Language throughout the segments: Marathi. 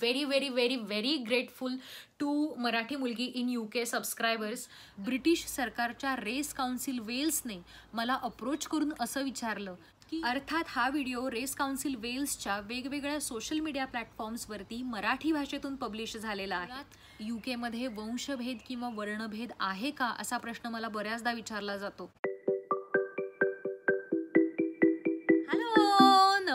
Very very very very grateful to Marathi मुलगी in U K subscribers British सरकारच्या रेस काउन्सिल वेल्सने मला अप्रोच करून असं विचारलं की अर्थात हा व्हिडिओ रेस काउन्सिल वेल्सच्या वेगवेगळ्या सोशल मीडिया प्लॅटफॉर्म्सवरती मराठी भाषेतून पब्लिश झालेला आहे यू केमध्ये वंशभेद किंवा वर्णभेद आहे का असा प्रश्न मला बऱ्याचदा विचारला जातो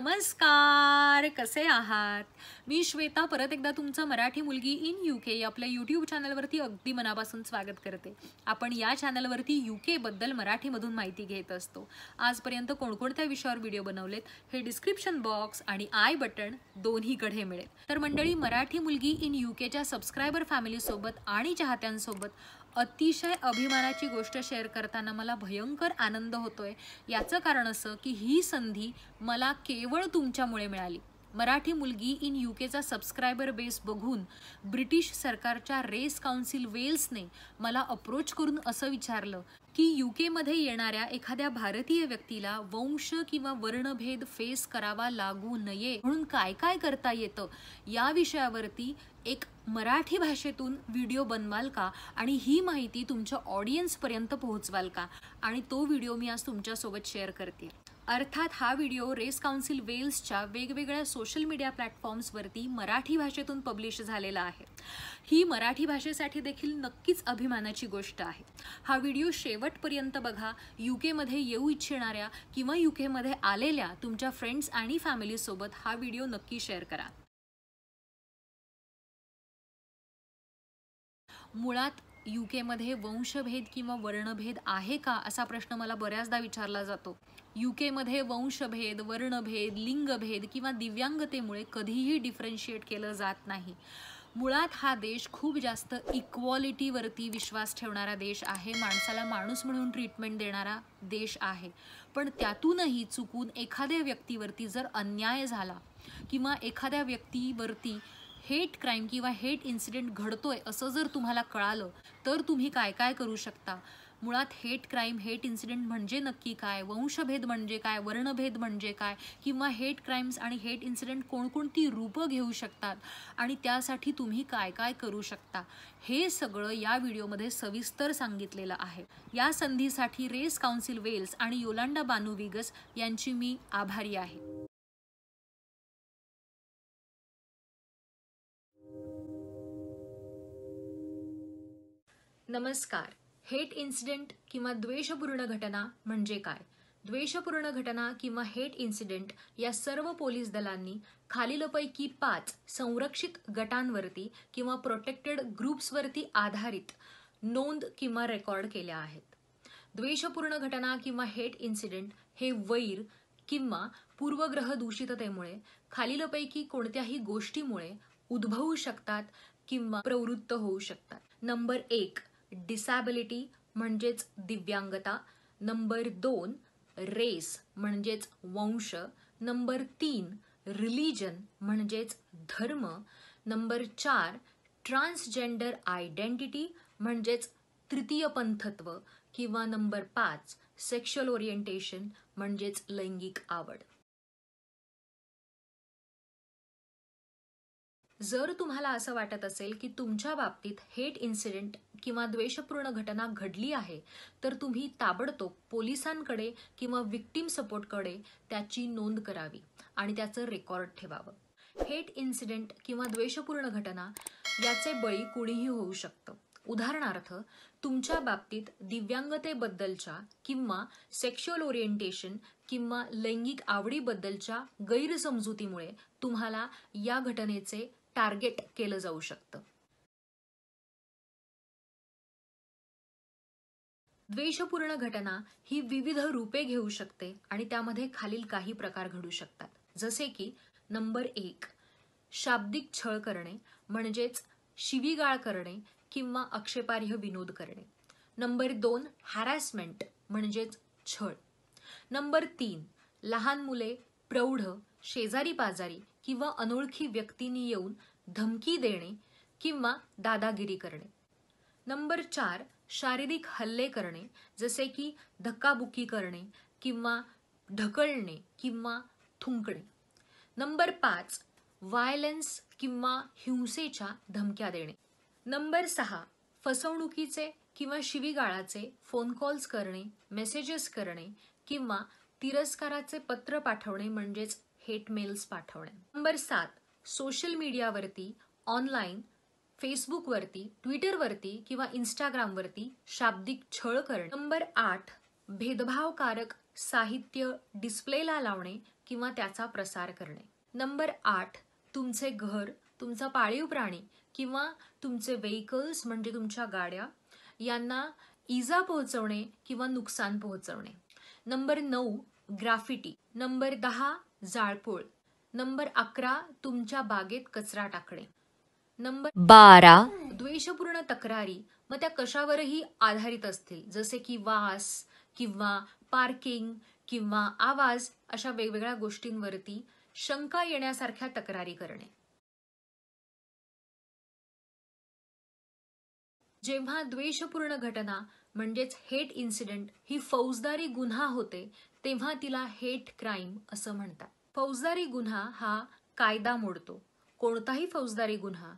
नमस्कार कसे आहात मी श्वेता परत एकदा तुमचं मराठी मुलगी इन यू के आपल्या यूट्यूब चॅनलवरती अगदी मनापासून स्वागत करते आपण या चॅनलवरती यू केबद्दल मराठीमधून माहिती घेत असतो आजपर्यंत कोणकोणत्या विषयावर व्हिडिओ बनवलेत हे डिस्क्रिप्शन बॉक्स आणि आय बटन दोन्हीकडे मिळेल तर मंडळी मराठी मुलगी इन यू केच्या सबस्क्रायबर फॅमिलीसोबत आणि चाहत्यांसोबत अतिशय अभिमानाची गोष्ट शेअर करताना मला भयंकर आनंद होतोय याचं कारण असं की ही संधी मला केवळ तुमच्यामुळे मिळाली मराठी मुलगी इन यू केचा सबस्क्रायबर बेस बघून ब्रिटिश सरकारच्या रेस काउन्सिल वेल्सने मला अप्रोच करून असं विचारलं की यूकेमध्ये येणाऱ्या एखाद्या भारतीय व्यक्तीला वंश किंवा वर्णभेद फेस करावा लागू नये म्हणून काय काय करता येतं या विषयावरती एक मराठी भाषेतून व्हिडिओ बनवाल का आणि ही माहिती तुमच्या ऑडियन्सपर्यंत पोहोचवाल का आणि तो व्हिडिओ मी आज तुमच्यासोबत शेअर करते अर्थात हा व्हिडिओ रेस काउन्सिल वेल्सच्या वेगवेगळ्या सोशल मीडिया प्लॅटफॉर्म्सवरती मराठी भाषेतून पब्लिश झालेला आहे ही मराठी भाषेसाठी देखील नक्कीच अभिमानाची गोष्ट आहे हा व्हिडिओ शेवटपर्यंत बघा युकेमध्ये येऊ इच्छिणाऱ्या किंवा युकेमध्ये आलेल्या तुमच्या फ्रेंड्स आणि फॅमिलीसोबत हा व्हिडिओ नक्की शेअर करा मुळात यू केमध्ये वंशभेद किंवा वर्णभेद आहे का असा प्रश्न मला बऱ्याचदा विचारला जातो यू केमध्ये वंशभेद वर्णभेद लिंगभेद किंवा दिव्यांगतेमुळे कधीही डिफरन्शिएट केलं जात नाही मुळात हा देश खूप जास्त इक्वॉलिटीवरती विश्वास ठेवणारा देश आहे माणसाला माणूस म्हणून ट्रीटमेंट देणारा देश आहे पण त्यातूनही चुकून एखाद्या व्यक्तीवरती जर अन्याय झाला किंवा एखाद्या व्यक्तीवरती हेट क्राईम किंवा हेट इन्सिडेंट घडतोय असं जर तुम्हाला कळालं तर तुम्ही काय काय करू शकता मुळात हेट क्राईम हेट इन्सिडेंट म्हणजे नक्की काय वंशभेद म्हणजे काय वर्णभेद म्हणजे काय किंवा हेट क्राईम्स आणि हेट इन्सिडेंट कोणकोणती रूपं घेऊ शकतात आणि त्यासाठी तुम्ही काय काय करू शकता हे सगळं या व्हिडिओमध्ये सविस्तर सांगितलेलं आहे या संधीसाठी रेस काउन्सिल वेल्स आणि योलांडा बानू विगस यांची मी आभारी आहे नमस्कार हेट इन्सिडेंट किंवा द्वेषपूर्ण घटना म्हणजे काय द्वेषपूर्ण घटना किंवा हेट इन्सिडेंट या सर्व पोलीस दलांनी खालीलपैकी पाच संरक्षित गटांवरती किंवा प्रोटेक्टेड ग्रुप्सवरती आधारित नोंद किंवा रेकॉर्ड केल्या आहेत द्वेषपूर्ण घटना किंवा हेट इन्सिडेंट हे वैर किंवा पूर्वग्रह दूषिततेमुळे खालीलपैकी कोणत्याही गोष्टीमुळे उद्भवू शकतात किंवा प्रवृत्त होऊ शकतात नंबर एक डिसॅबिलिटी म्हणजेच दिव्यांगता नंबर दोन रेस म्हणजेच वंश नंबर तीन रिलीजन म्हणजेच धर्म नंबर चार ट्रान्सजेंडर आयडेंटिटी म्हणजेच तृतीय पंथत्व किंवा नंबर पाच सेक्शुअल ओरिएंटेशन म्हणजेच लैंगिक आवड जर तुम्हाला असं वाटत असेल की तुमच्या बाबतीत हेट इन्सिडेंट किंवा द्वेषपूर्ण घटना घडली आहे तर तुम्ही ताबडतोब पोलिसांकडे किंवा विक्टीम सपोर्टकडे त्याची नोंद करावी आणि त्याचं रेकॉर्ड ठेवावं हेट इन्सिडेंट किंवा द्वेषपूर्ण घटना याचे बळी कुणीही होऊ शकतं उदाहरणार्थ तुमच्या बाबतीत दिव्यांगतेबद्दलच्या किंवा सेक्शुअल ओरिएंटेशन किंवा लैंगिक आवडीबद्दलच्या गैरसमजुतीमुळे तुम्हाला या घटनेचे टार्गेट केलं जाऊ शकतं द्वेषपूर्ण घटना ही विविध रूपे घेऊ शकते आणि त्यामध्ये खालील काही प्रकार घडू शकतात जसे की नंबर एक शाब्दिक छळ करणे म्हणजेच शिवीगाळ करणे किंवा आक्षेपार्ह विनोद करणे नंबर दोन हॅरॅसमेंट म्हणजेच छळ नंबर तीन लहान मुले प्रौढ शेजारी पाजारी किंवा अनोळखी व्यक्तींनी येऊन धमकी देणे किंवा दादागिरी करणे नंबर चार शारीरिक हल्ले करणे जसे की धक्काबुक्की करणे किंवा ढकलणे किंवा थुंकणे नंबर पाच व्हायलन्स किंवा हिंसेच्या धमक्या देणे नंबर सहा फसवणुकीचे किंवा शिवीगाळाचे फोन कॉल्स करणे मेसेजेस करणे किंवा तिरस्काराचे पत्र पाठवणे म्हणजेच हेट मेल्स पाठवणे नंबर सात सोशल मीडियावरती ऑनलाईन फेसबुकवरती ट्विटरवरती किंवा इन्स्टाग्रामवरती शाब्दिक छळ करणे नंबर आठ भेदभावकारक साहित्य डिस्प्लेला लावणे किंवा त्याचा प्रसार करणे नंबर आठ तुमचे घर तुमचा पाळीव प्राणी किंवा तुमचे व्हेकल्स म्हणजे तुमच्या गाड्या यांना इजा पोहोचवणे किंवा नुकसान पोहोचवणे नंबर नऊ ग्राफिटी नंबर दहा जाळपोळ नंबर अकरा तुमच्या बागेत कचरा टाकणे नंबर बारा द्वेषपूर्ण तक्रारी मग त्या कशावरही आधारित असतील जसे की वास किंवा पार्किंग किंवा आवाज अशा वेगवेगळ्या गोष्टींवरती शंका येण्यासारख्या तक्रारी करणे जेव्हा द्वेषपूर्ण घटना म्हणजेच हेट इन्सिडेंट ही फौजदारी गुन्हा होते तेव्हा तिला हेट क्राईम असं म्हणतात फौजदारी गुन्हा हा कायदा मोडतो कोणताही फौजदारी गुन्हा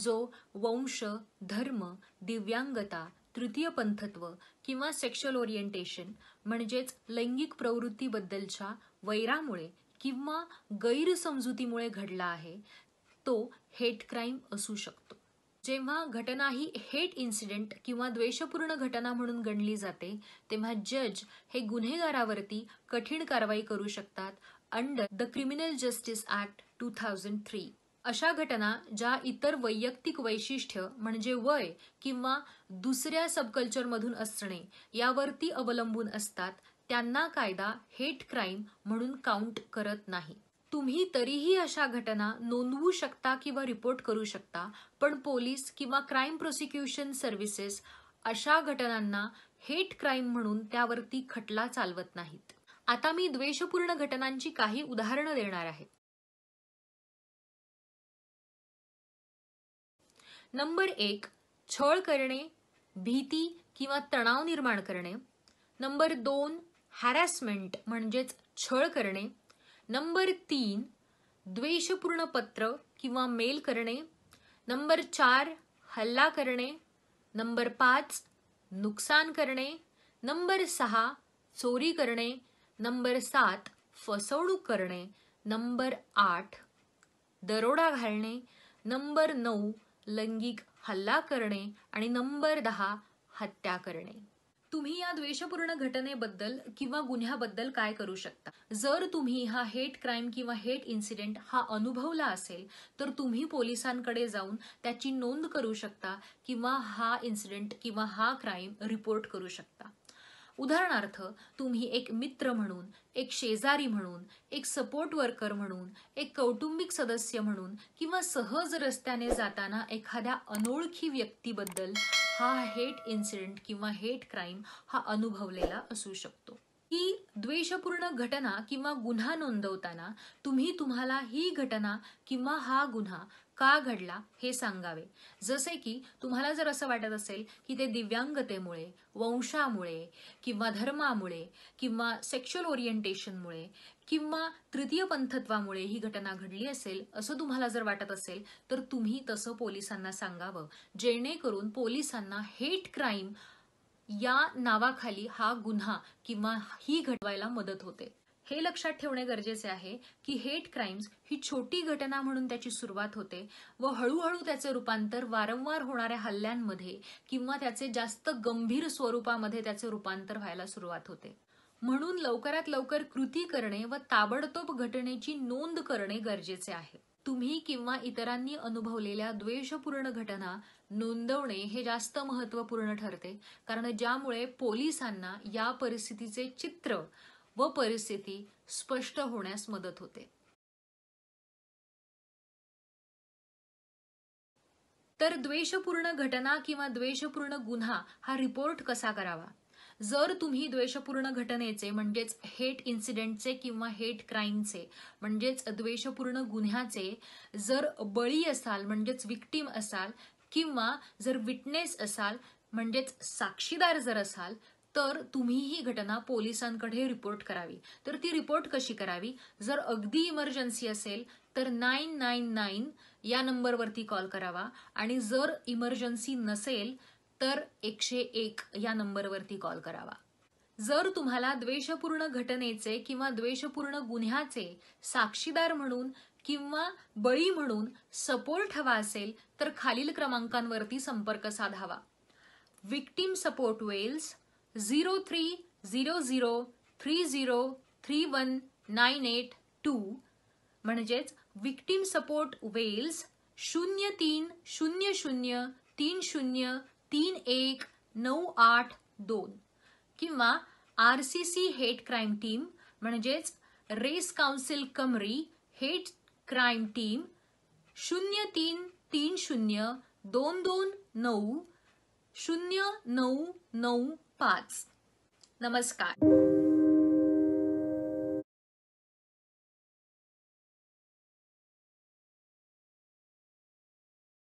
जो वंश धर्म दिव्यांगता तृतीय पंथत्व किंवा सेक्शुअल ओरिएंटेशन म्हणजेच लैंगिक प्रवृत्तीबद्दलच्या वैरामुळे किंवा गैरसमजुतीमुळे घडला आहे तो हेट क्राईम असू शकतो जेव्हा घटना ही हेट इन्सिडेंट किंवा द्वेषपूर्ण घटना म्हणून गणली जाते तेव्हा जज हे गुन्हेगारावरती कठीण कारवाई करू शकतात under the criminal justice act two thousand three अशा घटना ज्या इतर वैयक्तिक वैशिष्ट्य म्हणजे वय किंवा दुसऱ्या सबकल्चरमधून असणे यावरती अवलंबून असतात त्यांना कायदा हेट क्राईम म्हणून काउंट करत नाही तुम्ही तरीही अशा घटना नोंदवू शकता किंवा रिपोर्ट करू शकता पण पोलीस किंवा क्राईम प्रोसिक्युशन सर्व्हिसेस अशा घटनांना हेट क्राईम म्हणून त्यावरती खटला चालवत नाहीत आता मी द्वेषपूर्ण घटनांची काही उदाहरणं देणार आहे नंबर एक छळ करणे भीती किंवा तणाव निर्माण करणे नंबर दोन हॅरॅसमेंट म्हणजेच छळ करणे नंबर तीन द्वेषपूर्ण पत्र किंवा मेल करणे नंबर चार हल्ला करणे नंबर पाच नुकसान करणे नंबर सहा चोरी करणे नंबर सात फसवणूक करणे नंबर आठ दरोडा घालणे नंबर नऊ लैंगिक हल्ला करणे आणि नंबर दहा हत्या करणे तुम्ही या द्वेषपूर्ण घटनेबद्दल किंवा गुन्ह्याबद्दल काय करू शकता जर तुम्ही हा हेट क्राईम किंवा हेट इन्सिडेंट हा अनुभवला असेल तर तुम्ही पोलिसांकडे जाऊन त्याची नोंद करू शकता किंवा हा इन्सिडेंट किंवा हा क्राईम रिपोर्ट करू शकता उदाहरणार्थ तुम्ही एक मित्र म्हणून एक शेजारी म्हणून एक सपोर्ट वर्कर म्हणून एक कौटुंबिक सदस्य म्हणून किंवा सहज रस्त्याने जाताना एखाद्या अनोळखी व्यक्तीबद्दल हा हेट इन्सिडेंट किंवा हेट क्राईम हा अनुभवलेला असू शकतो ही द्वेषपूर्ण घटना किंवा गुन्हा नोंदवताना तुम्ही तुम्हाला ही घटना किंवा हा गुन्हा का घडला हे सांगावे जसे की तुम्हाला जर असं वाटत असेल की ते दिव्यांगतेमुळे वंशामुळे किंवा धर्मामुळे किंवा सेक्शुअल ओरिएंटेशनमुळे किंवा तृतीय पंथत्वामुळे ही घटना घडली असेल असं तुम्हाला जर वाटत असेल तर तुम्ही तसं पोलिसांना सांगावं जेणेकरून पोलिसांना हेट क्राईम या नावाखाली हा गुन्हा किंवा ही घडवायला मदत होते हे लक्षात ठेवणे गरजेचे आहे की हेट क्राईम्स ही छोटी घटना म्हणून त्याची सुरुवात होते व हळूहळू त्याचे रूपांतर वारंवार होणाऱ्या हल्ल्यांमध्ये किंवा त्याचे जास्त गंभीर स्वरूपामध्ये त्याचे रूपांतर व्हायला सुरुवात होते म्हणून लवकरात लवकर कृती करणे व ताबडतोब घटनेची नोंद करणे गरजेचे आहे तुम्ही किंवा इतरांनी अनुभवलेल्या द्वेषपूर्ण घटना नोंदवणे हे जास्त महत्वपूर्ण ठरते कारण ज्यामुळे पोलिसांना या परिस्थितीचे चित्र व परिस्थिती स्पष्ट होण्यास मदत होते तर द्वेषपूर्ण घटना किंवा द्वेषपूर्ण गुन्हा हा रिपोर्ट कसा करावा जर तुम्ही द्वेषपूर्ण घटनेचे म्हणजेच हेट इन्सिडेंटचे किंवा हेट क्राईमचे म्हणजेच द्वेषपूर्ण गुन्ह्याचे जर बळी असाल म्हणजेच विक्टीम असाल किंवा जर विटनेस असाल म्हणजेच साक्षीदार जर असाल तर तुम्ही ही घटना पोलिसांकडे रिपोर्ट करावी तर ती रिपोर्ट कशी करावी जर अगदी इमर्जन्सी असेल तर नाईन नाईन नाईन या नंबरवरती कॉल करावा आणि जर इमर्जन्सी नसेल तर एकशे एक या नंबरवरती कॉल करावा जर तुम्हाला द्वेषपूर्ण घटनेचे किंवा द्वेषपूर्ण गुन्ह्याचे साक्षीदार म्हणून किंवा बळी म्हणून सपोर्ट हवा असेल तर खालील क्रमांकांवरती संपर्क साधावा victim support Wales zero three zero zero three zero three one nine eight two म्हणजेच विक्टीम सपोर्ट वेल्स शून्य तीन शून्य शून्य तीन शून्य तीन एक नऊ आठ दोन किंवा R C C hate crime team म्हणजेच race council Cymru hate crime team शून्य तीन तीन शून्य दोन दोन नऊ शून्य नऊ नऊ parts. Namaskar.